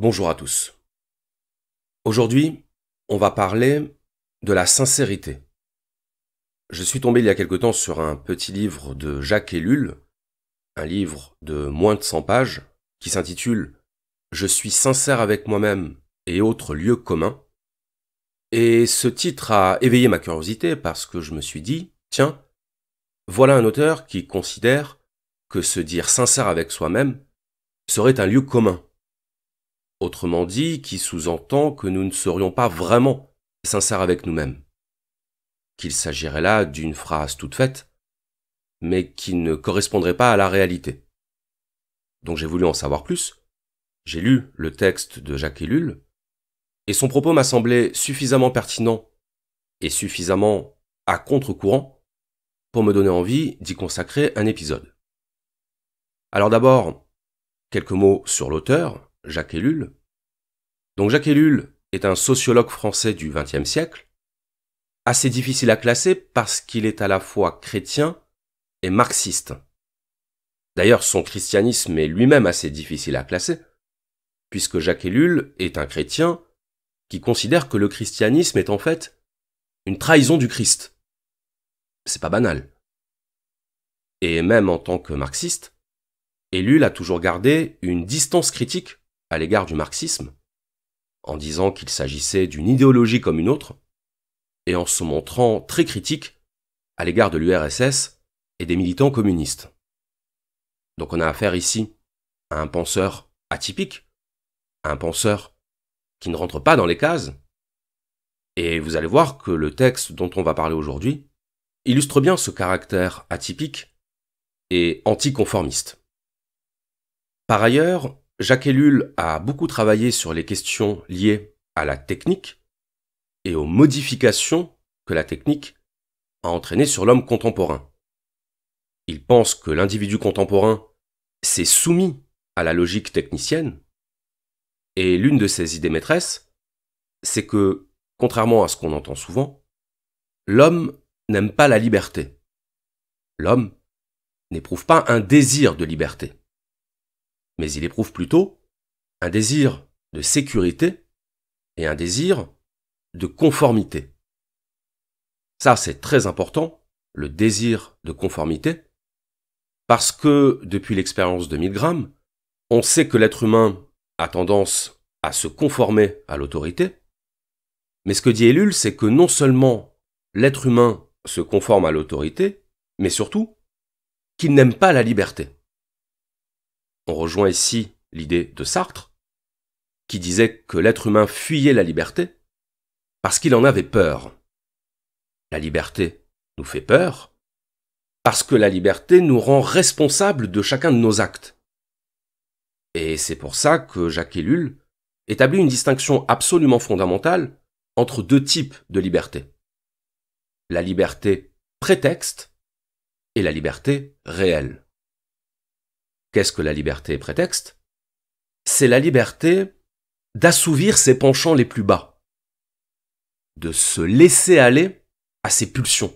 Bonjour à tous. Aujourd'hui, on va parler de la sincérité. Je suis tombé il y a quelque temps sur un petit livre de Jacques Ellul, un livre de moins de 100 pages, qui s'intitule Je suis sincère avec moi-même et autres lieux communs. Et ce titre a éveillé ma curiosité parce que je me suis dit, tiens, voilà un auteur qui considère que se dire sincère avec soi-même serait un lieu commun autrement dit qui sous-entend que nous ne serions pas vraiment sincères avec nous-mêmes, qu'il s'agirait là d'une phrase toute faite, mais qui ne correspondrait pas à la réalité. Donc j'ai voulu en savoir plus, j'ai lu le texte de Jacques Ellul, et son propos m'a semblé suffisamment pertinent et suffisamment à contre-courant pour me donner envie d'y consacrer un épisode. Alors d'abord, quelques mots sur l'auteur, Jacques Ellul. Donc Jacques Ellul est un sociologue français du XXe siècle, assez difficile à classer parce qu'il est à la fois chrétien et marxiste. D'ailleurs, son christianisme est lui-même assez difficile à classer, puisque Jacques Ellul est un chrétien qui considère que le christianisme est en fait une trahison du Christ. C'est pas banal. Et même en tant que marxiste, Ellul a toujours gardé une distance critique à l'égard du marxisme, en disant qu'il s'agissait d'une idéologie comme une autre, et en se montrant très critique à l'égard de l'URSS et des militants communistes. Donc on a affaire ici à un penseur atypique, un penseur qui ne rentre pas dans les cases, et vous allez voir que le texte dont on va parler aujourd'hui illustre bien ce caractère atypique et anticonformiste. Par ailleurs, Jacques Ellul a beaucoup travaillé sur les questions liées à la technique et aux modifications que la technique a entraînées sur l'homme contemporain. Il pense que l'individu contemporain s'est soumis à la logique technicienne, et l'une de ses idées maîtresses, c'est que, contrairement à ce qu'on entend souvent, l'homme n'aime pas la liberté. L'homme n'éprouve pas un désir de liberté mais il éprouve plutôt un désir de sécurité et un désir de conformité. Ça, c'est très important, le désir de conformité, parce que depuis l'expérience de Milgram, on sait que l'être humain a tendance à se conformer à l'autorité, mais ce que dit Ellul, c'est que non seulement l'être humain se conforme à l'autorité, mais surtout qu'il n'aime pas la liberté on rejoint ici l'idée de Sartre, qui disait que l'être humain fuyait la liberté parce qu'il en avait peur. La liberté nous fait peur parce que la liberté nous rend responsables de chacun de nos actes. Et c'est pour ça que Jacques Ellul établit une distinction absolument fondamentale entre deux types de liberté. La liberté prétexte et la liberté réelle. Qu'est-ce que la liberté prétexte C'est la liberté d'assouvir ses penchants les plus bas, de se laisser aller à ses pulsions.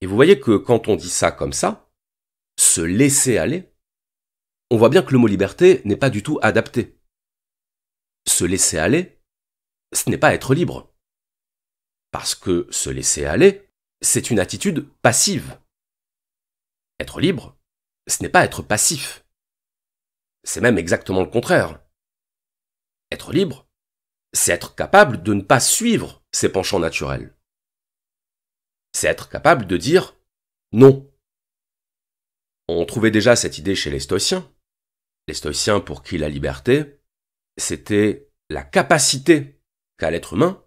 Et vous voyez que quand on dit ça comme ça, se laisser aller, on voit bien que le mot liberté n'est pas du tout adapté. Se laisser aller, ce n'est pas être libre. Parce que se laisser aller, c'est une attitude passive. Être libre, ce n'est pas être passif. C'est même exactement le contraire. Être libre, c'est être capable de ne pas suivre ses penchants naturels. C'est être capable de dire non. On trouvait déjà cette idée chez les stoïciens. Les stoïciens pour qui la liberté, c'était la capacité qu'a l'être humain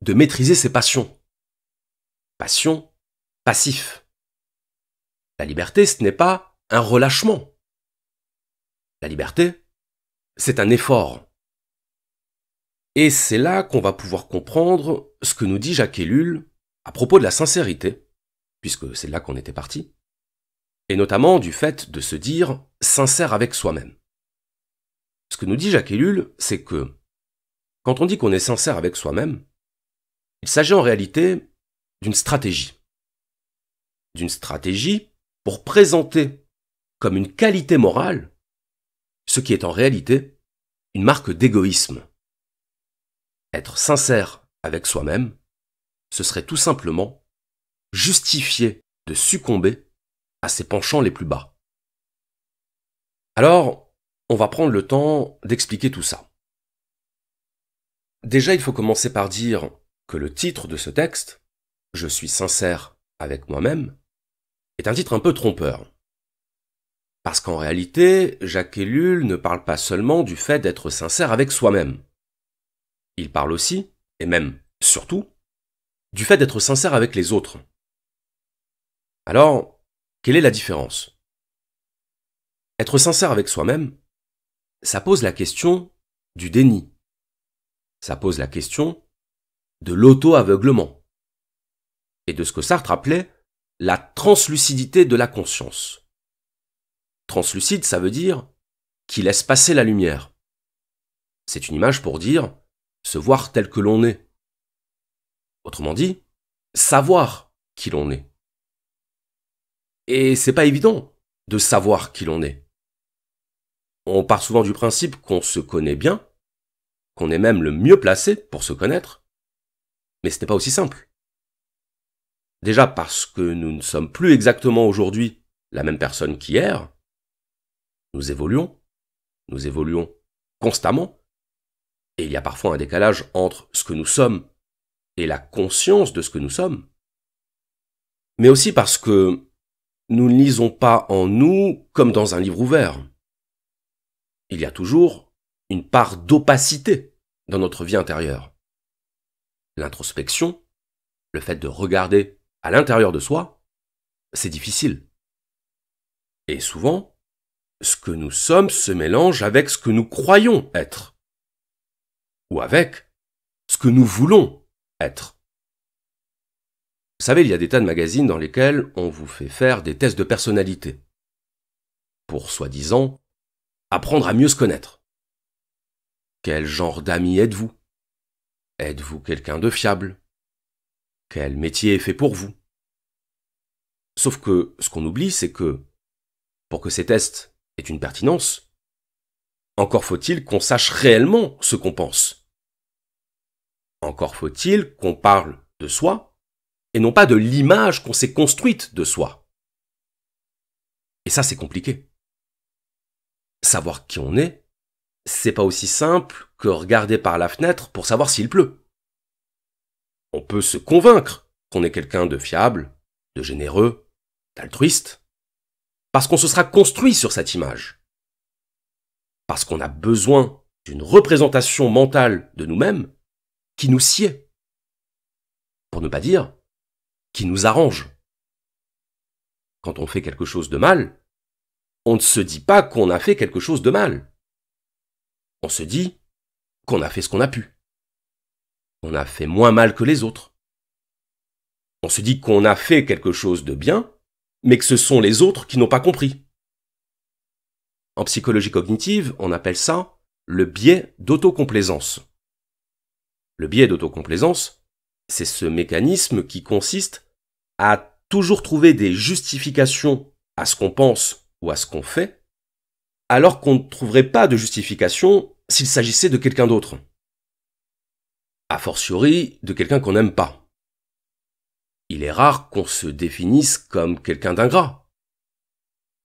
de maîtriser ses passions. Passion, passif. La liberté, ce n'est pas un relâchement. La liberté, c'est un effort. Et c'est là qu'on va pouvoir comprendre ce que nous dit Jacques Ellul à propos de la sincérité, puisque c'est là qu'on était parti, et notamment du fait de se dire sincère avec soi-même. Ce que nous dit Jacques Ellul, c'est que quand on dit qu'on est sincère avec soi-même, il s'agit en réalité d'une stratégie. D'une stratégie pour présenter comme une qualité morale, ce qui est en réalité une marque d'égoïsme. Être sincère avec soi-même, ce serait tout simplement justifier de succomber à ses penchants les plus bas. Alors, on va prendre le temps d'expliquer tout ça. Déjà, il faut commencer par dire que le titre de ce texte, Je suis sincère avec moi-même, est un titre un peu trompeur. Parce qu'en réalité, Jacques Ellul ne parle pas seulement du fait d'être sincère avec soi-même. Il parle aussi, et même surtout, du fait d'être sincère avec les autres. Alors, quelle est la différence Être sincère avec soi-même, ça pose la question du déni. Ça pose la question de l'auto-aveuglement. Et de ce que Sartre appelait la translucidité de la conscience. Translucide, ça veut dire qu'il laisse passer la lumière. C'est une image pour dire se voir tel que l'on est. Autrement dit, savoir qui l'on est. Et c'est pas évident de savoir qui l'on est. On part souvent du principe qu'on se connaît bien, qu'on est même le mieux placé pour se connaître, mais ce n'est pas aussi simple. Déjà parce que nous ne sommes plus exactement aujourd'hui la même personne qu'hier, nous évoluons, nous évoluons constamment, et il y a parfois un décalage entre ce que nous sommes et la conscience de ce que nous sommes, mais aussi parce que nous ne lisons pas en nous comme dans un livre ouvert. Il y a toujours une part d'opacité dans notre vie intérieure. L'introspection, le fait de regarder à l'intérieur de soi, c'est difficile. Et souvent, ce que nous sommes se mélange avec ce que nous croyons être, ou avec ce que nous voulons être. Vous savez, il y a des tas de magazines dans lesquels on vous fait faire des tests de personnalité, pour soi-disant apprendre à mieux se connaître. Quel genre d'ami êtes-vous Êtes-vous quelqu'un de fiable Quel métier est fait pour vous Sauf que ce qu'on oublie, c'est que pour que ces tests est une pertinence. Encore faut-il qu'on sache réellement ce qu'on pense. Encore faut-il qu'on parle de soi et non pas de l'image qu'on s'est construite de soi. Et ça, c'est compliqué. Savoir qui on est, c'est pas aussi simple que regarder par la fenêtre pour savoir s'il pleut. On peut se convaincre qu'on est quelqu'un de fiable, de généreux, d'altruiste, parce qu'on se sera construit sur cette image. Parce qu'on a besoin d'une représentation mentale de nous-mêmes qui nous sied. Pour ne pas dire qui nous arrange. Quand on fait quelque chose de mal, on ne se dit pas qu'on a fait quelque chose de mal. On se dit qu'on a fait ce qu'on a pu. On a fait moins mal que les autres. On se dit qu'on a fait quelque chose de bien mais que ce sont les autres qui n'ont pas compris. En psychologie cognitive, on appelle ça le biais d'autocomplaisance. Le biais d'autocomplaisance, c'est ce mécanisme qui consiste à toujours trouver des justifications à ce qu'on pense ou à ce qu'on fait, alors qu'on ne trouverait pas de justification s'il s'agissait de quelqu'un d'autre. A fortiori, de quelqu'un qu'on n'aime pas. Il est rare qu'on se définisse comme quelqu'un d'ingrat.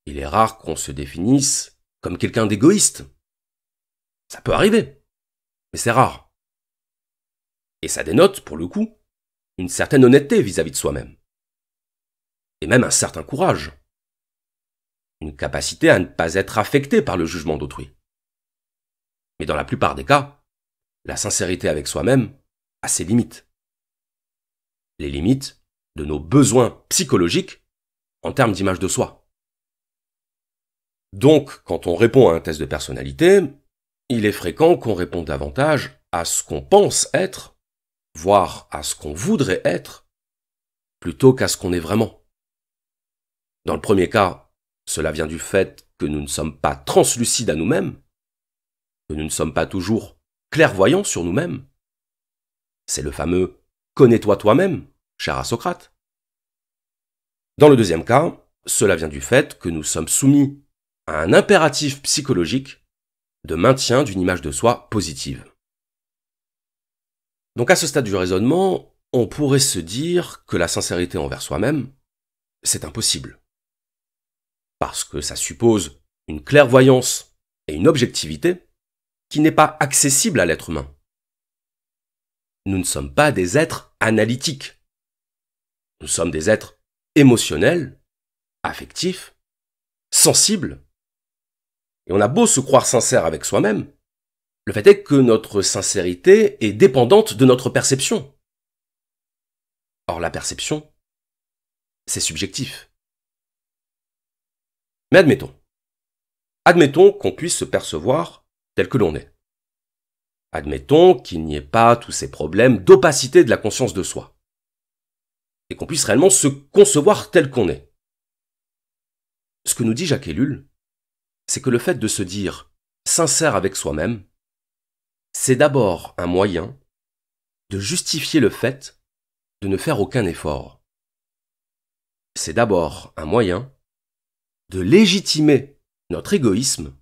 Il est rare qu'on se définisse comme quelqu'un d'égoïste. Ça peut arriver, mais c'est rare. Et ça dénote, pour le coup, une certaine honnêteté vis-à-vis de soi-même. Et même un certain courage. Une capacité à ne pas être affecté par le jugement d'autrui. Mais dans la plupart des cas, la sincérité avec soi-même a ses limites. Les limites, de nos besoins psychologiques en termes d'image de soi. Donc, quand on répond à un test de personnalité, il est fréquent qu'on réponde davantage à ce qu'on pense être, voire à ce qu'on voudrait être, plutôt qu'à ce qu'on est vraiment. Dans le premier cas, cela vient du fait que nous ne sommes pas translucides à nous-mêmes, que nous ne sommes pas toujours clairvoyants sur nous-mêmes. C'est le fameux connais-toi toi-même cher à Socrate. Dans le deuxième cas, cela vient du fait que nous sommes soumis à un impératif psychologique de maintien d'une image de soi positive. Donc à ce stade du raisonnement, on pourrait se dire que la sincérité envers soi-même, c'est impossible. Parce que ça suppose une clairvoyance et une objectivité qui n'est pas accessible à l'être humain. Nous ne sommes pas des êtres analytiques. Nous sommes des êtres émotionnels, affectifs, sensibles. Et on a beau se croire sincère avec soi-même, le fait est que notre sincérité est dépendante de notre perception. Or la perception, c'est subjectif. Mais admettons. Admettons qu'on puisse se percevoir tel que l'on est. Admettons qu'il n'y ait pas tous ces problèmes d'opacité de la conscience de soi et qu'on puisse réellement se concevoir tel qu'on est. Ce que nous dit Jacques Ellul, c'est que le fait de se dire sincère avec soi-même, c'est d'abord un moyen de justifier le fait de ne faire aucun effort. C'est d'abord un moyen de légitimer notre égoïsme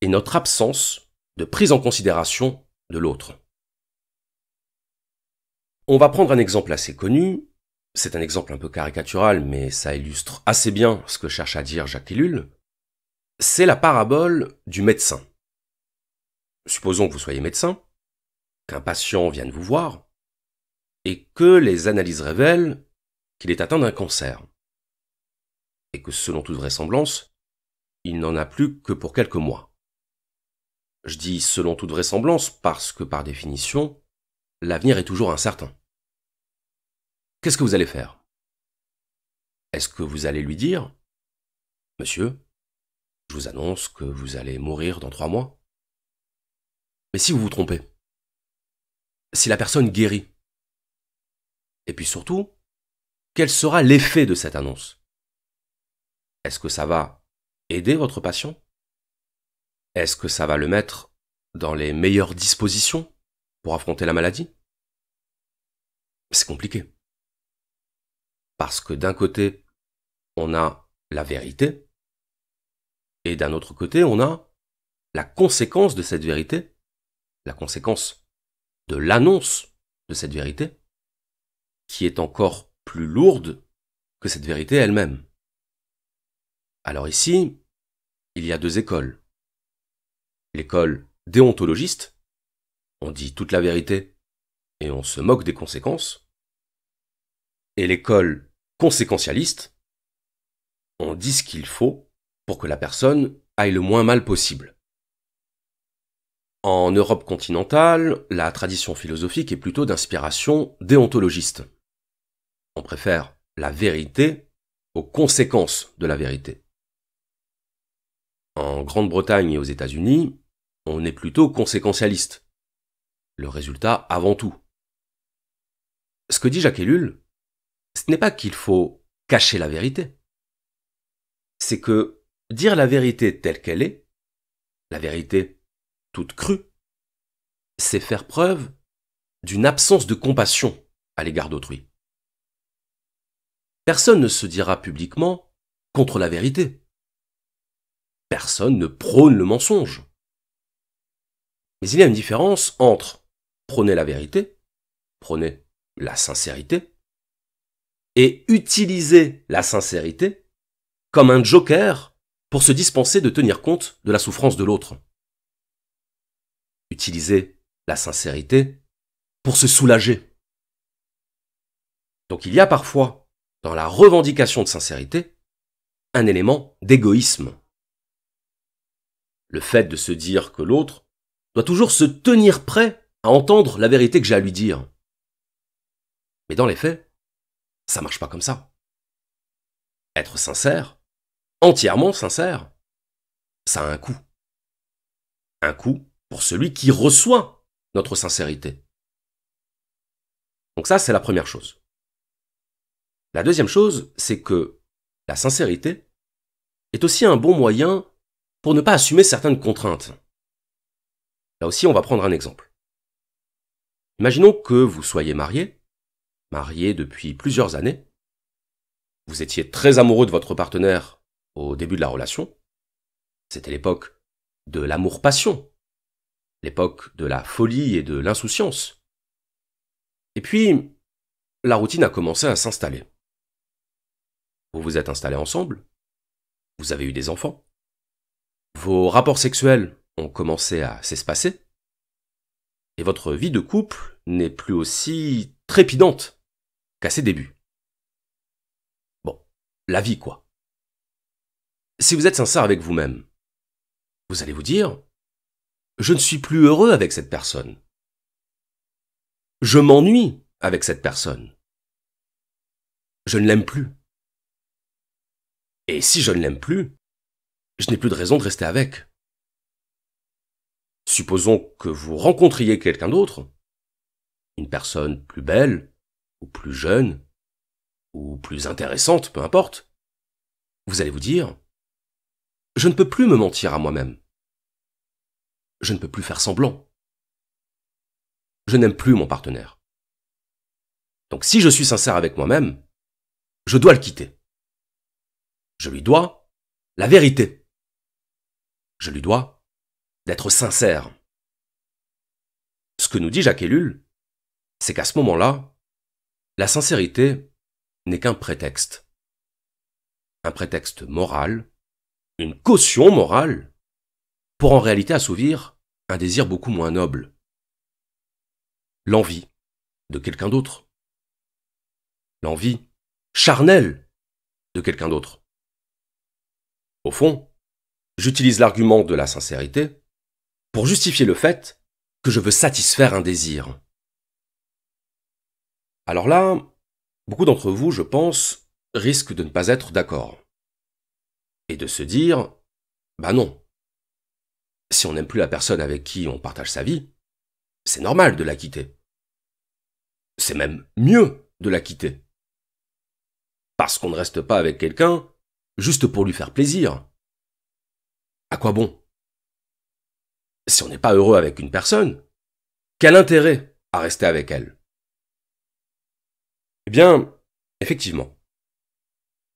et notre absence de prise en considération de l'autre. On va prendre un exemple assez connu, c'est un exemple un peu caricatural, mais ça illustre assez bien ce que cherche à dire Jacques Ellul. C'est la parabole du médecin. Supposons que vous soyez médecin, qu'un patient vienne vous voir, et que les analyses révèlent qu'il est atteint d'un cancer, et que selon toute vraisemblance, il n'en a plus que pour quelques mois. Je dis selon toute vraisemblance parce que par définition, l'avenir est toujours incertain. Qu'est-ce que vous allez faire Est-ce que vous allez lui dire Monsieur, je vous annonce que vous allez mourir dans trois mois Mais si vous vous trompez Si la personne guérit Et puis surtout, quel sera l'effet de cette annonce Est-ce que ça va aider votre patient Est-ce que ça va le mettre dans les meilleures dispositions pour affronter la maladie C'est compliqué. Parce que d'un côté, on a la vérité, et d'un autre côté, on a la conséquence de cette vérité, la conséquence de l'annonce de cette vérité, qui est encore plus lourde que cette vérité elle-même. Alors ici, il y a deux écoles. L'école déontologiste, on dit toute la vérité et on se moque des conséquences, et l'école conséquentialiste, on dit ce qu'il faut pour que la personne aille le moins mal possible. En Europe continentale, la tradition philosophique est plutôt d'inspiration déontologiste. On préfère la vérité aux conséquences de la vérité. En Grande-Bretagne et aux États-Unis, on est plutôt conséquentialiste. Le résultat avant tout. Ce que dit Jacques Ellul, ce n'est pas qu'il faut cacher la vérité. C'est que dire la vérité telle qu'elle est, la vérité toute crue, c'est faire preuve d'une absence de compassion à l'égard d'autrui. Personne ne se dira publiquement contre la vérité. Personne ne prône le mensonge. Mais il y a une différence entre prôner la vérité, prôner la sincérité, et utiliser la sincérité comme un joker pour se dispenser de tenir compte de la souffrance de l'autre. Utiliser la sincérité pour se soulager. Donc il y a parfois, dans la revendication de sincérité, un élément d'égoïsme. Le fait de se dire que l'autre doit toujours se tenir prêt à entendre la vérité que j'ai à lui dire. Mais dans les faits, ça marche pas comme ça. Être sincère, entièrement sincère, ça a un coût. Un coût pour celui qui reçoit notre sincérité. Donc ça, c'est la première chose. La deuxième chose, c'est que la sincérité est aussi un bon moyen pour ne pas assumer certaines contraintes. Là aussi, on va prendre un exemple. Imaginons que vous soyez marié marié depuis plusieurs années, vous étiez très amoureux de votre partenaire au début de la relation, c'était l'époque de l'amour-passion, l'époque de la folie et de l'insouciance. Et puis, la routine a commencé à s'installer. Vous vous êtes installés ensemble, vous avez eu des enfants, vos rapports sexuels ont commencé à s'espacer, et votre vie de couple n'est plus aussi trépidante qu'à ses débuts. Bon, la vie quoi. Si vous êtes sincère avec vous-même, vous allez vous dire, je ne suis plus heureux avec cette personne. Je m'ennuie avec cette personne. Je ne l'aime plus. Et si je ne l'aime plus, je n'ai plus de raison de rester avec. Supposons que vous rencontriez quelqu'un d'autre, une personne plus belle, ou plus jeune, ou plus intéressante, peu importe, vous allez vous dire, je ne peux plus me mentir à moi-même. Je ne peux plus faire semblant. Je n'aime plus mon partenaire. Donc si je suis sincère avec moi-même, je dois le quitter. Je lui dois la vérité. Je lui dois d'être sincère. Ce que nous dit Jacques Ellul, c'est qu'à ce moment-là, la sincérité n'est qu'un prétexte. Un prétexte moral, une caution morale, pour en réalité assouvir un désir beaucoup moins noble. L'envie de quelqu'un d'autre. L'envie charnelle de quelqu'un d'autre. Au fond, j'utilise l'argument de la sincérité pour justifier le fait que je veux satisfaire un désir. Alors là, beaucoup d'entre vous, je pense, risquent de ne pas être d'accord. Et de se dire, bah non. Si on n'aime plus la personne avec qui on partage sa vie, c'est normal de la quitter. C'est même mieux de la quitter. Parce qu'on ne reste pas avec quelqu'un juste pour lui faire plaisir. À quoi bon Si on n'est pas heureux avec une personne, quel intérêt à rester avec elle eh bien, effectivement,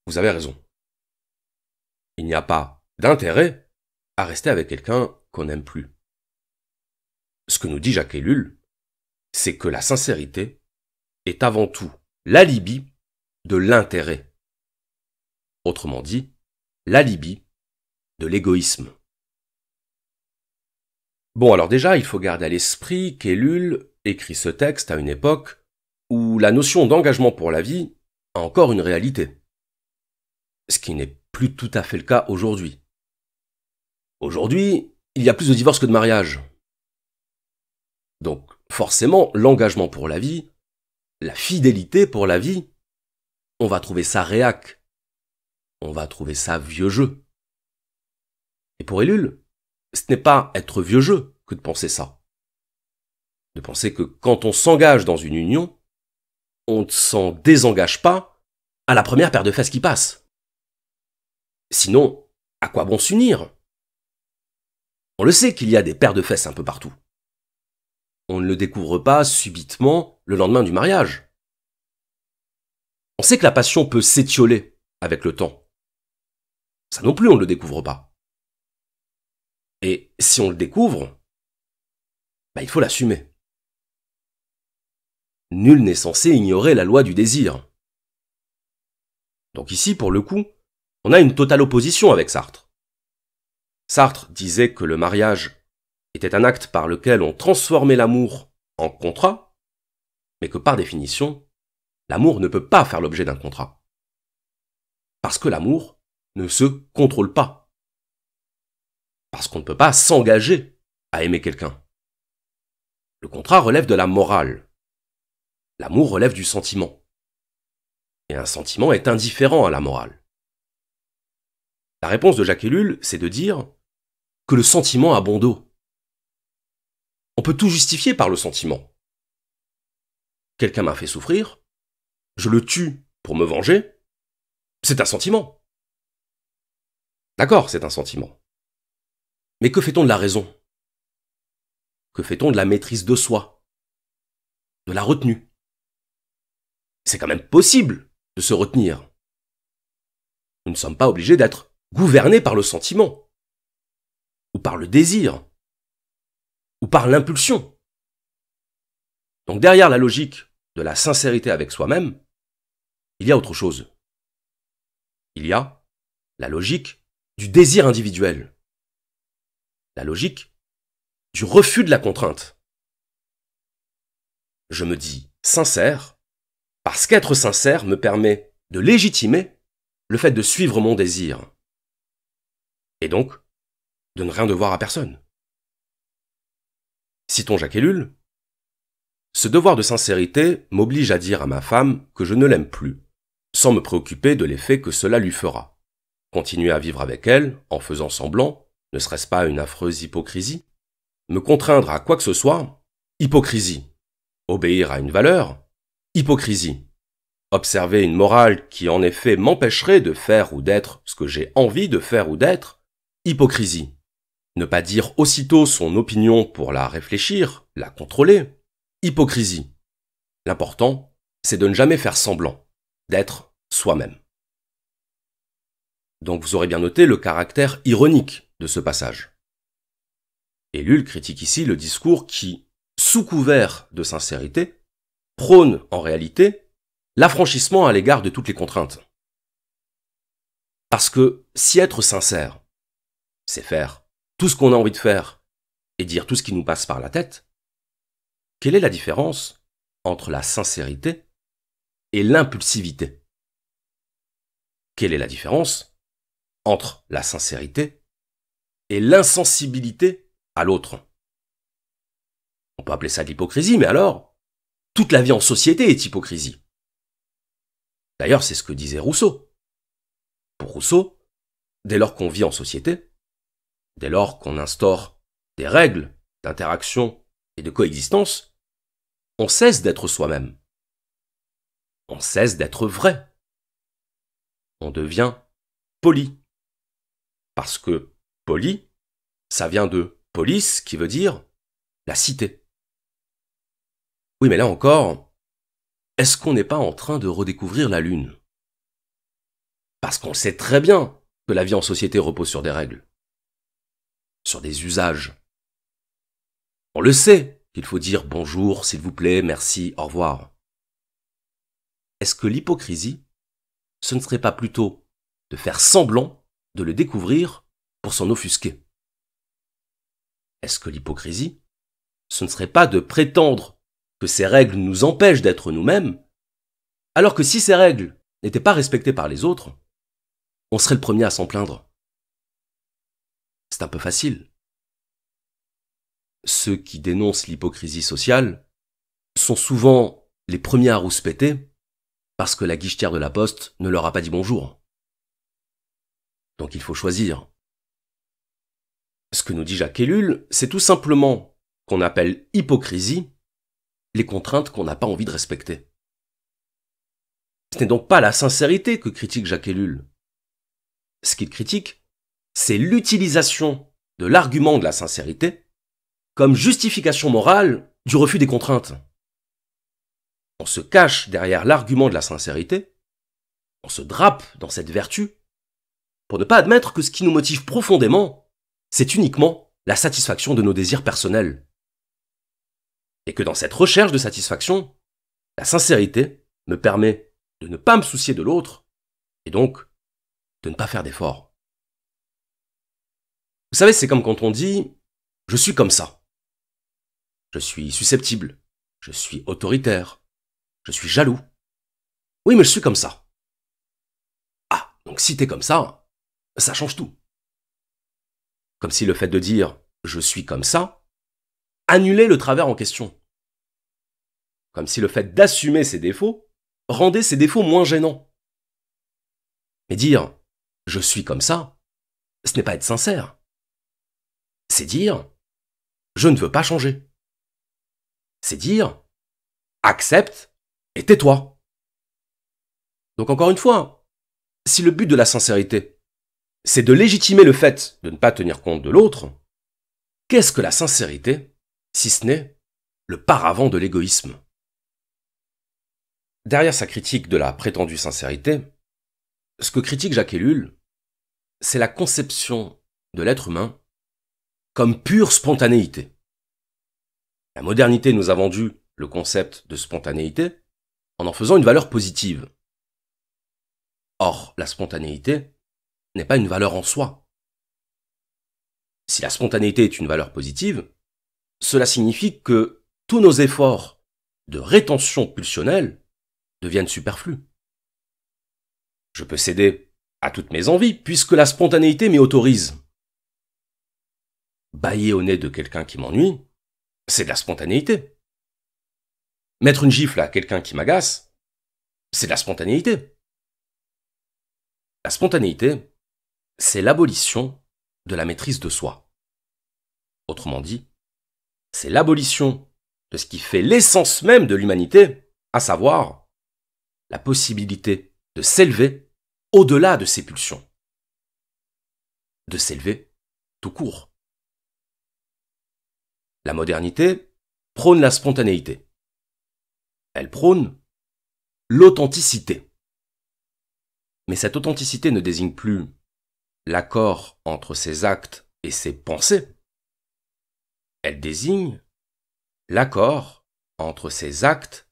vous avez raison. Il n'y a pas d'intérêt à rester avec quelqu'un qu'on n'aime plus. Ce que nous dit Jacques Ellul, c'est que la sincérité est avant tout l'alibi de l'intérêt. Autrement dit, l'alibi de l'égoïsme. Bon alors déjà, il faut garder à l'esprit qu'Ellul écrit ce texte à une époque la notion d'engagement pour la vie a encore une réalité. Ce qui n'est plus tout à fait le cas aujourd'hui. Aujourd'hui, il y a plus de divorces que de mariages. Donc, forcément, l'engagement pour la vie, la fidélité pour la vie, on va trouver ça réac. On va trouver ça vieux jeu. Et pour Elul, ce n'est pas être vieux jeu que de penser ça. De penser que quand on s'engage dans une union, on ne s'en désengage pas à la première paire de fesses qui passe. Sinon, à quoi bon s'unir On le sait qu'il y a des paires de fesses un peu partout. On ne le découvre pas subitement le lendemain du mariage. On sait que la passion peut s'étioler avec le temps. Ça non plus, on ne le découvre pas. Et si on le découvre, bah, il faut l'assumer. Nul n'est censé ignorer la loi du désir. Donc ici, pour le coup, on a une totale opposition avec Sartre. Sartre disait que le mariage était un acte par lequel on transformait l'amour en contrat, mais que par définition, l'amour ne peut pas faire l'objet d'un contrat. Parce que l'amour ne se contrôle pas. Parce qu'on ne peut pas s'engager à aimer quelqu'un. Le contrat relève de la morale. L'amour relève du sentiment. Et un sentiment est indifférent à la morale. La réponse de Jacques Ellul, c'est de dire que le sentiment a bon dos. On peut tout justifier par le sentiment. Quelqu'un m'a fait souffrir, je le tue pour me venger, c'est un sentiment. D'accord, c'est un sentiment. Mais que fait-on de la raison Que fait-on de la maîtrise de soi De la retenue c'est quand même possible de se retenir. Nous ne sommes pas obligés d'être gouvernés par le sentiment, ou par le désir, ou par l'impulsion. Donc derrière la logique de la sincérité avec soi-même, il y a autre chose. Il y a la logique du désir individuel, la logique du refus de la contrainte. Je me dis sincère parce qu'être sincère me permet de légitimer le fait de suivre mon désir. Et donc, de ne rien devoir à personne. Citons Jacques Ellul. Ce devoir de sincérité m'oblige à dire à ma femme que je ne l'aime plus, sans me préoccuper de l'effet que cela lui fera. Continuer à vivre avec elle, en faisant semblant, ne serait-ce pas une affreuse hypocrisie Me contraindre à quoi que ce soit Hypocrisie. Obéir à une valeur Hypocrisie. Observer une morale qui en effet m'empêcherait de faire ou d'être ce que j'ai envie de faire ou d'être. Hypocrisie. Ne pas dire aussitôt son opinion pour la réfléchir, la contrôler. Hypocrisie. L'important, c'est de ne jamais faire semblant, d'être soi-même. Donc vous aurez bien noté le caractère ironique de ce passage. Ellul critique ici le discours qui, sous couvert de sincérité, prône en réalité l'affranchissement à l'égard de toutes les contraintes. Parce que si être sincère, c'est faire tout ce qu'on a envie de faire et dire tout ce qui nous passe par la tête, quelle est la différence entre la sincérité et l'impulsivité Quelle est la différence entre la sincérité et l'insensibilité à l'autre On peut appeler ça de l'hypocrisie, mais alors, toute la vie en société est hypocrisie. D'ailleurs, c'est ce que disait Rousseau. Pour Rousseau, dès lors qu'on vit en société, dès lors qu'on instaure des règles d'interaction et de coexistence, on cesse d'être soi-même. On cesse d'être vrai. On devient poli. Parce que poli, ça vient de police qui veut dire la cité. Oui, mais là encore, est-ce qu'on n'est pas en train de redécouvrir la Lune Parce qu'on sait très bien que la vie en société repose sur des règles, sur des usages. On le sait qu'il faut dire bonjour, s'il vous plaît, merci, au revoir. Est-ce que l'hypocrisie, ce ne serait pas plutôt de faire semblant de le découvrir pour s'en offusquer Est-ce que l'hypocrisie, ce ne serait pas de prétendre que ces règles nous empêchent d'être nous-mêmes, alors que si ces règles n'étaient pas respectées par les autres, on serait le premier à s'en plaindre. C'est un peu facile. Ceux qui dénoncent l'hypocrisie sociale sont souvent les premiers à rouspéter parce que la guichetière de la poste ne leur a pas dit bonjour. Donc il faut choisir. Ce que nous dit Jacques Ellul, c'est tout simplement qu'on appelle hypocrisie les contraintes qu'on n'a pas envie de respecter. Ce n'est donc pas la sincérité que critique Jacques Ellul. Ce qu'il critique, c'est l'utilisation de l'argument de la sincérité comme justification morale du refus des contraintes. On se cache derrière l'argument de la sincérité, on se drape dans cette vertu, pour ne pas admettre que ce qui nous motive profondément, c'est uniquement la satisfaction de nos désirs personnels. Et que dans cette recherche de satisfaction, la sincérité me permet de ne pas me soucier de l'autre et donc de ne pas faire d'efforts. Vous savez, c'est comme quand on dit je suis comme ça. Je suis susceptible, je suis autoritaire, je suis jaloux. Oui, mais je suis comme ça. Ah, donc si t'es comme ça, ça change tout. Comme si le fait de dire je suis comme ça annuler le travers en question. Comme si le fait d'assumer ses défauts rendait ses défauts moins gênants. Mais dire ⁇ je suis comme ça ⁇ ce n'est pas être sincère. C'est dire ⁇ je ne veux pas changer ⁇ C'est dire ⁇ accepte et tais-toi ⁇ Donc encore une fois, si le but de la sincérité, c'est de légitimer le fait de ne pas tenir compte de l'autre, qu'est-ce que la sincérité si ce n'est le paravent de l'égoïsme. Derrière sa critique de la prétendue sincérité, ce que critique Jacques Ellul, c'est la conception de l'être humain comme pure spontanéité. La modernité nous a vendu le concept de spontanéité en en faisant une valeur positive. Or, la spontanéité n'est pas une valeur en soi. Si la spontanéité est une valeur positive, cela signifie que tous nos efforts de rétention pulsionnelle deviennent superflus. Je peux céder à toutes mes envies puisque la spontanéité m'y autorise. Bailler au nez de quelqu'un qui m'ennuie, c'est de la spontanéité. Mettre une gifle à quelqu'un qui m'agace, c'est de la spontanéité. La spontanéité, c'est l'abolition de la maîtrise de soi. Autrement dit, c'est l'abolition de ce qui fait l'essence même de l'humanité, à savoir la possibilité de s'élever au-delà de ses pulsions, de s'élever tout court. La modernité prône la spontanéité. Elle prône l'authenticité. Mais cette authenticité ne désigne plus l'accord entre ses actes et ses pensées, elle désigne l'accord entre ses actes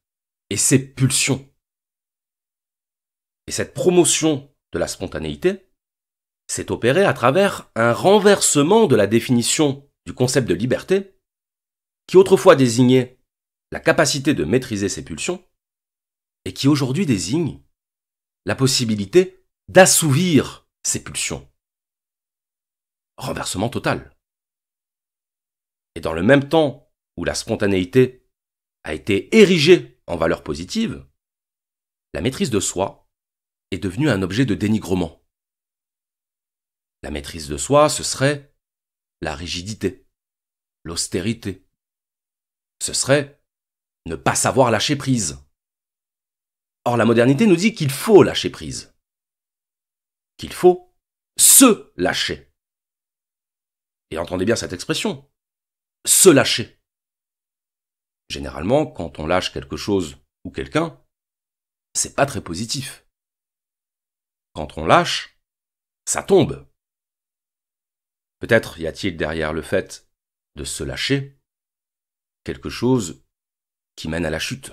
et ses pulsions. Et cette promotion de la spontanéité s'est opérée à travers un renversement de la définition du concept de liberté, qui autrefois désignait la capacité de maîtriser ses pulsions, et qui aujourd'hui désigne la possibilité d'assouvir ses pulsions. Renversement total. Et dans le même temps où la spontanéité a été érigée en valeur positive, la maîtrise de soi est devenue un objet de dénigrement. La maîtrise de soi, ce serait la rigidité, l'austérité. Ce serait ne pas savoir lâcher prise. Or, la modernité nous dit qu'il faut lâcher prise. Qu'il faut se lâcher. Et entendez bien cette expression se lâcher. Généralement, quand on lâche quelque chose ou quelqu'un, c'est pas très positif. Quand on lâche, ça tombe. Peut-être y a-t-il derrière le fait de se lâcher quelque chose qui mène à la chute.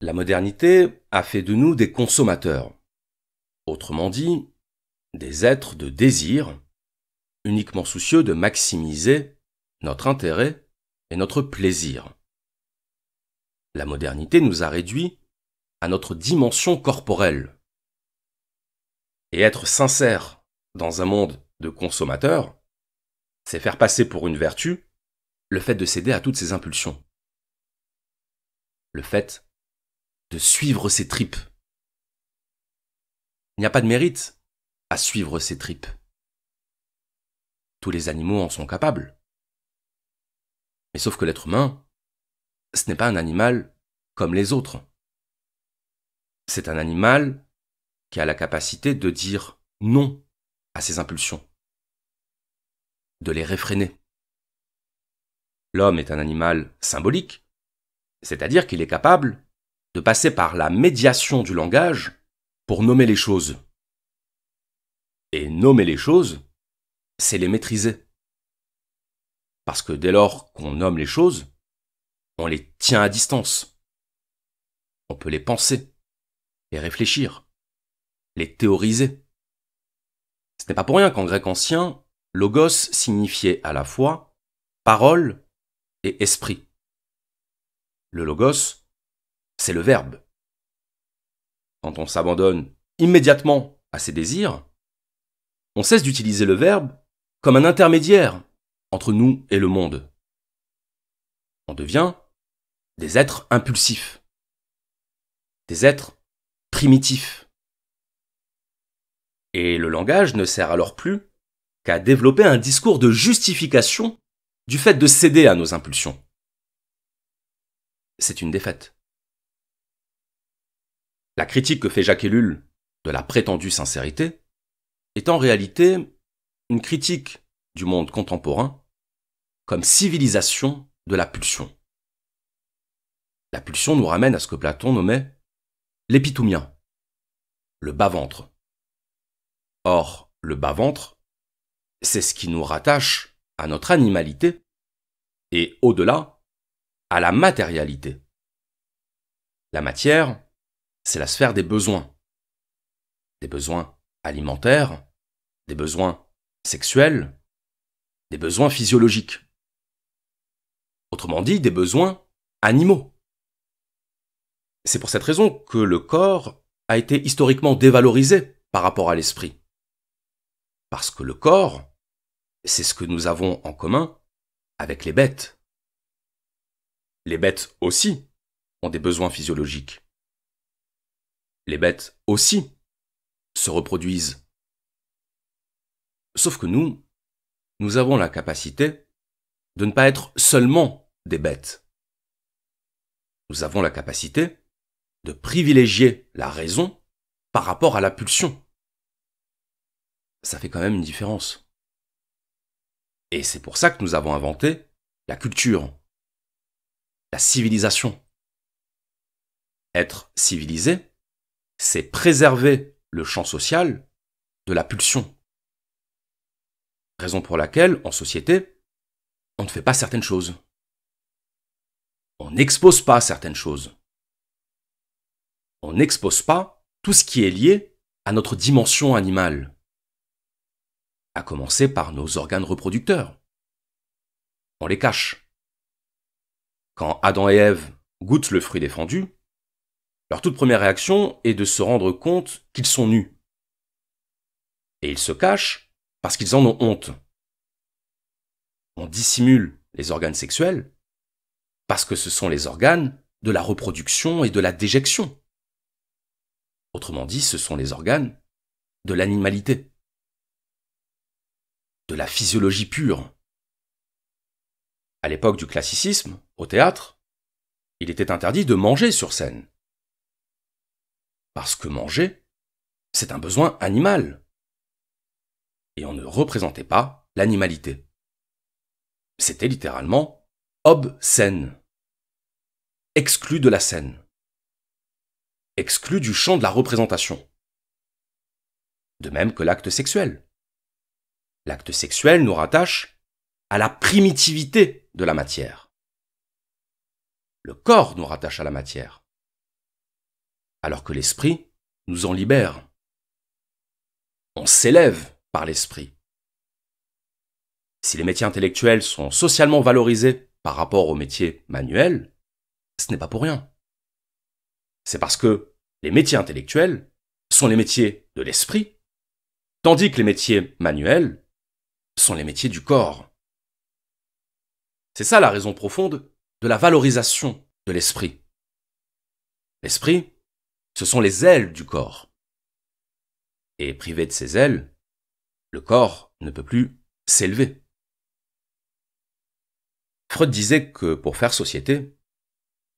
La modernité a fait de nous des consommateurs, autrement dit, des êtres de désir uniquement soucieux de maximiser notre intérêt et notre plaisir. La modernité nous a réduits à notre dimension corporelle. Et être sincère dans un monde de consommateurs, c'est faire passer pour une vertu le fait de céder à toutes ses impulsions. Le fait de suivre ses tripes. Il n'y a pas de mérite à suivre ses tripes. Tous les animaux en sont capables. Mais sauf que l'être humain, ce n'est pas un animal comme les autres. C'est un animal qui a la capacité de dire non à ses impulsions, de les réfréner. L'homme est un animal symbolique, c'est-à-dire qu'il est capable de passer par la médiation du langage pour nommer les choses. Et nommer les choses, c'est les maîtriser. Parce que dès lors qu'on nomme les choses, on les tient à distance. On peut les penser, les réfléchir, les théoriser. Ce n'est pas pour rien qu'en grec ancien, logos signifiait à la fois parole et esprit. Le logos, c'est le verbe. Quand on s'abandonne immédiatement à ses désirs, on cesse d'utiliser le verbe comme un intermédiaire entre nous et le monde. On devient des êtres impulsifs, des êtres primitifs. Et le langage ne sert alors plus qu'à développer un discours de justification du fait de céder à nos impulsions. C'est une défaite. La critique que fait Jacques Ellul de la prétendue sincérité est en réalité une critique du monde contemporain comme civilisation de la pulsion. La pulsion nous ramène à ce que Platon nommait l'épitoumien, le bas-ventre. Or, le bas-ventre, c'est ce qui nous rattache à notre animalité et au-delà, à la matérialité. La matière, c'est la sphère des besoins. Des besoins alimentaires, des besoins sexuels, des besoins physiologiques. Autrement dit, des besoins animaux. C'est pour cette raison que le corps a été historiquement dévalorisé par rapport à l'esprit. Parce que le corps, c'est ce que nous avons en commun avec les bêtes. Les bêtes aussi ont des besoins physiologiques. Les bêtes aussi se reproduisent Sauf que nous, nous avons la capacité de ne pas être seulement des bêtes. Nous avons la capacité de privilégier la raison par rapport à la pulsion. Ça fait quand même une différence. Et c'est pour ça que nous avons inventé la culture, la civilisation. Être civilisé, c'est préserver le champ social de la pulsion. Raison pour laquelle, en société, on ne fait pas certaines choses. On n'expose pas certaines choses. On n'expose pas tout ce qui est lié à notre dimension animale. À commencer par nos organes reproducteurs. On les cache. Quand Adam et Ève goûtent le fruit défendu, leur toute première réaction est de se rendre compte qu'ils sont nus. Et ils se cachent parce qu'ils en ont honte. On dissimule les organes sexuels parce que ce sont les organes de la reproduction et de la déjection. Autrement dit, ce sont les organes de l'animalité, de la physiologie pure. À l'époque du classicisme, au théâtre, il était interdit de manger sur scène. Parce que manger, c'est un besoin animal et on ne représentait pas l'animalité. C'était littéralement obscène, exclu de la scène, exclu du champ de la représentation. De même que l'acte sexuel. L'acte sexuel nous rattache à la primitivité de la matière. Le corps nous rattache à la matière, alors que l'esprit nous en libère. On s'élève par l'esprit. Si les métiers intellectuels sont socialement valorisés par rapport aux métiers manuels, ce n'est pas pour rien. C'est parce que les métiers intellectuels sont les métiers de l'esprit, tandis que les métiers manuels sont les métiers du corps. C'est ça la raison profonde de la valorisation de l'esprit. L'esprit, ce sont les ailes du corps. Et privé de ces ailes, le corps ne peut plus s'élever. Freud disait que pour faire société,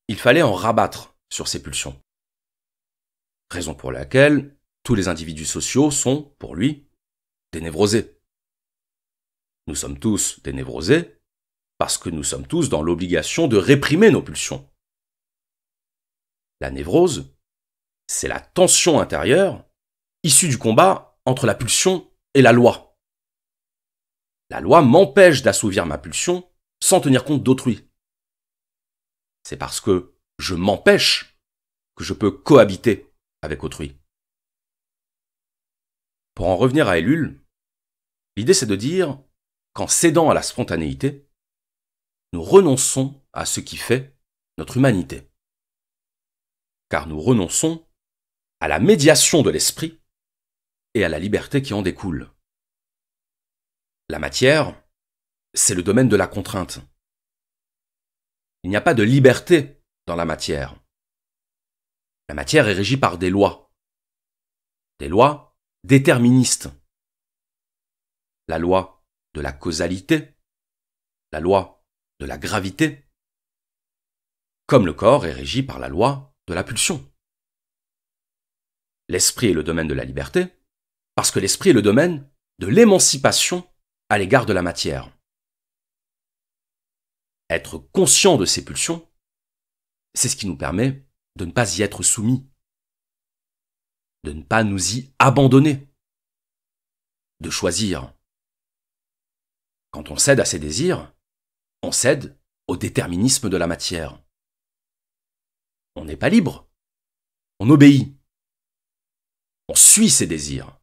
il fallait en rabattre sur ses pulsions. Raison pour laquelle tous les individus sociaux sont, pour lui, des névrosés. Nous sommes tous des névrosés parce que nous sommes tous dans l'obligation de réprimer nos pulsions. La névrose, c'est la tension intérieure issue du combat entre la pulsion et la loi. La loi m'empêche d'assouvir ma pulsion sans tenir compte d'autrui. C'est parce que je m'empêche que je peux cohabiter avec autrui. Pour en revenir à Ellul, l'idée c'est de dire qu'en cédant à la spontanéité, nous renonçons à ce qui fait notre humanité. Car nous renonçons à la médiation de l'esprit et à la liberté qui en découle. La matière, c'est le domaine de la contrainte. Il n'y a pas de liberté dans la matière. La matière est régie par des lois. Des lois déterministes. La loi de la causalité, la loi de la gravité, comme le corps est régi par la loi de la pulsion. L'esprit est le domaine de la liberté, parce que l'esprit est le domaine de l'émancipation à l'égard de la matière. Être conscient de ses pulsions, c'est ce qui nous permet de ne pas y être soumis, de ne pas nous y abandonner, de choisir. Quand on cède à ses désirs, on cède au déterminisme de la matière. On n'est pas libre, on obéit, on suit ses désirs.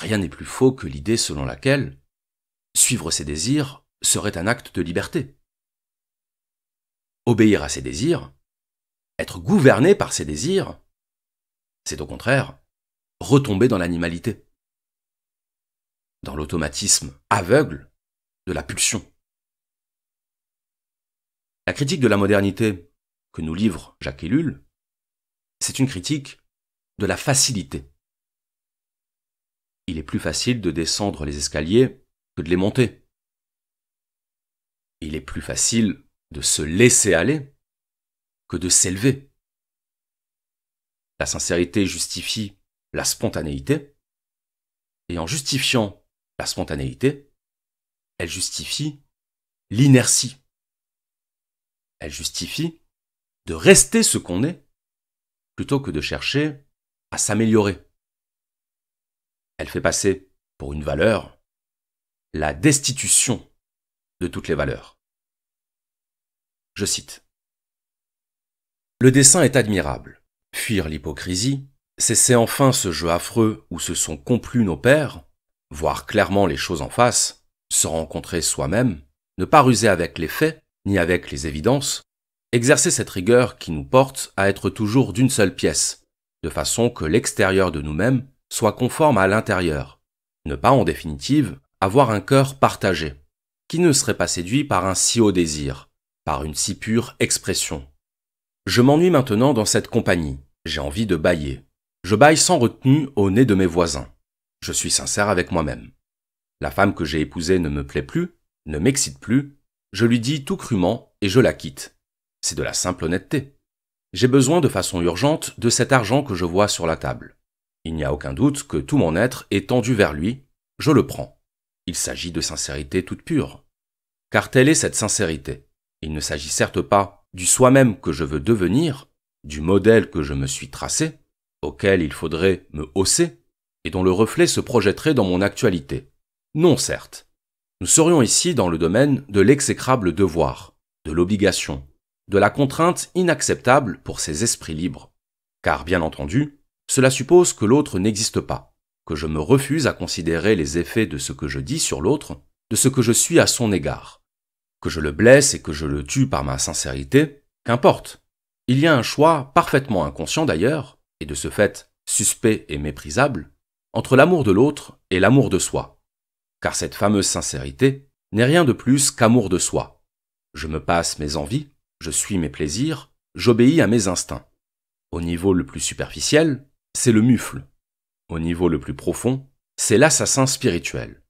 Rien n'est plus faux que l'idée selon laquelle suivre ses désirs serait un acte de liberté. Obéir à ses désirs, être gouverné par ses désirs, c'est au contraire retomber dans l'animalité, dans l'automatisme aveugle de la pulsion. La critique de la modernité que nous livre Jacques Ellul, c'est une critique de la facilité il est plus facile de descendre les escaliers que de les monter. Il est plus facile de se laisser aller que de s'élever. La sincérité justifie la spontanéité, et en justifiant la spontanéité, elle justifie l'inertie. Elle justifie de rester ce qu'on est plutôt que de chercher à s'améliorer elle fait passer pour une valeur la destitution de toutes les valeurs. Je cite. Le dessin est admirable. Fuir l'hypocrisie, cesser enfin ce jeu affreux où se sont complus nos pères, voir clairement les choses en face, se rencontrer soi-même, ne pas ruser avec les faits, ni avec les évidences, exercer cette rigueur qui nous porte à être toujours d'une seule pièce, de façon que l'extérieur de nous-mêmes soit conforme à l'intérieur. Ne pas, en définitive, avoir un cœur partagé, qui ne serait pas séduit par un si haut désir, par une si pure expression. Je m'ennuie maintenant dans cette compagnie, j'ai envie de bailler. Je baille sans retenue au nez de mes voisins. Je suis sincère avec moi-même. La femme que j'ai épousée ne me plaît plus, ne m'excite plus, je lui dis tout crûment et je la quitte. C'est de la simple honnêteté. J'ai besoin de façon urgente de cet argent que je vois sur la table. Il n'y a aucun doute que tout mon être est tendu vers lui, je le prends. Il s'agit de sincérité toute pure. Car telle est cette sincérité. Il ne s'agit certes pas du soi-même que je veux devenir, du modèle que je me suis tracé, auquel il faudrait me hausser, et dont le reflet se projetterait dans mon actualité. Non, certes. Nous serions ici dans le domaine de l'exécrable devoir, de l'obligation, de la contrainte inacceptable pour ces esprits libres. Car bien entendu, cela suppose que l'autre n'existe pas, que je me refuse à considérer les effets de ce que je dis sur l'autre, de ce que je suis à son égard. Que je le blesse et que je le tue par ma sincérité, qu'importe. Il y a un choix parfaitement inconscient d'ailleurs, et de ce fait suspect et méprisable, entre l'amour de l'autre et l'amour de soi. Car cette fameuse sincérité n'est rien de plus qu'amour de soi. Je me passe mes envies, je suis mes plaisirs, j'obéis à mes instincts. Au niveau le plus superficiel, c'est le mufle. Au niveau le plus profond, c'est l'assassin spirituel.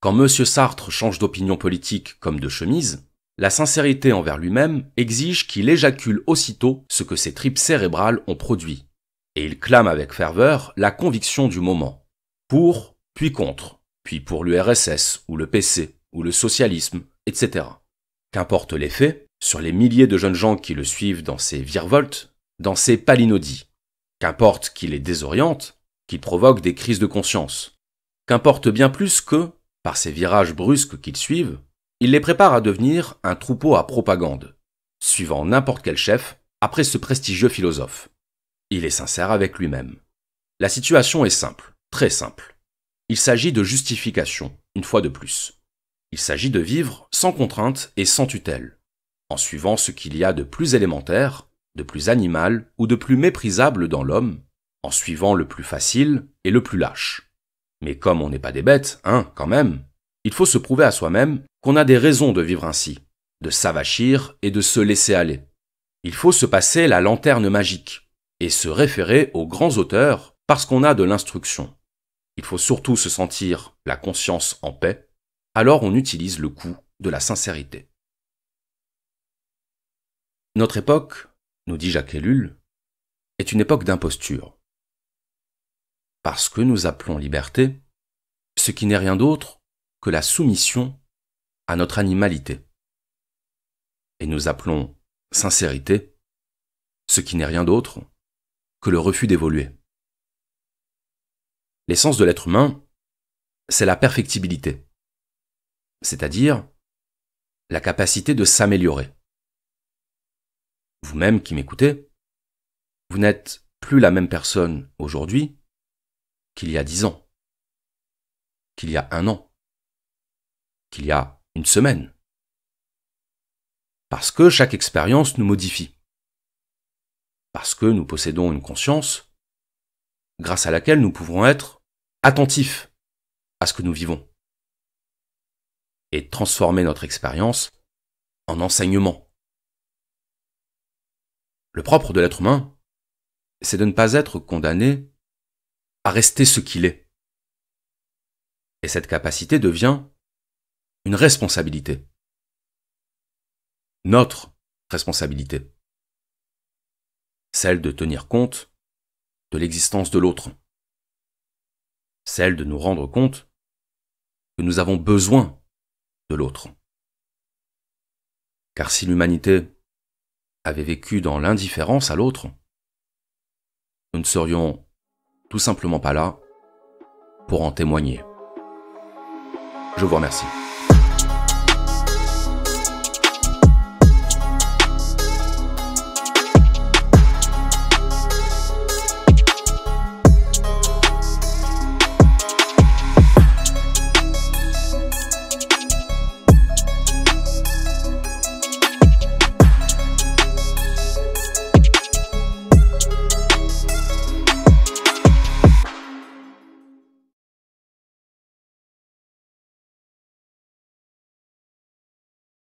Quand M. Sartre change d'opinion politique comme de chemise, la sincérité envers lui-même exige qu'il éjacule aussitôt ce que ses tripes cérébrales ont produit, et il clame avec ferveur la conviction du moment. Pour, puis contre, puis pour l'URSS ou le PC ou le socialisme, etc. Qu'importe les faits, sur les milliers de jeunes gens qui le suivent dans ses virevoltes, dans ses palinodies qu'importe qu'il les désoriente, qu'il provoque des crises de conscience, qu'importe bien plus que, par ces virages brusques qu'ils suivent, il les prépare à devenir un troupeau à propagande, suivant n'importe quel chef après ce prestigieux philosophe. Il est sincère avec lui-même. La situation est simple, très simple. Il s'agit de justification, une fois de plus. Il s'agit de vivre sans contrainte et sans tutelle, en suivant ce qu'il y a de plus élémentaire, de plus animal ou de plus méprisable dans l'homme, en suivant le plus facile et le plus lâche. Mais comme on n'est pas des bêtes, hein, quand même, il faut se prouver à soi-même qu'on a des raisons de vivre ainsi, de s'avachir et de se laisser aller. Il faut se passer la lanterne magique et se référer aux grands auteurs parce qu'on a de l'instruction. Il faut surtout se sentir la conscience en paix, alors on utilise le coup de la sincérité. Notre époque nous dit Jacques Ellul, est une époque d'imposture. Parce que nous appelons liberté ce qui n'est rien d'autre que la soumission à notre animalité. Et nous appelons sincérité ce qui n'est rien d'autre que le refus d'évoluer. L'essence de l'être humain, c'est la perfectibilité, c'est-à-dire la capacité de s'améliorer vous-même qui m'écoutez, vous n'êtes plus la même personne aujourd'hui qu'il y a dix ans, qu'il y a un an, qu'il y a une semaine. Parce que chaque expérience nous modifie. Parce que nous possédons une conscience grâce à laquelle nous pouvons être attentifs à ce que nous vivons et transformer notre expérience en enseignement le propre de l'être humain, c'est de ne pas être condamné à rester ce qu'il est. Et cette capacité devient une responsabilité. Notre responsabilité. Celle de tenir compte de l'existence de l'autre. Celle de nous rendre compte que nous avons besoin de l'autre. Car si l'humanité avait vécu dans l'indifférence à l'autre, nous ne serions tout simplement pas là pour en témoigner. Je vous remercie.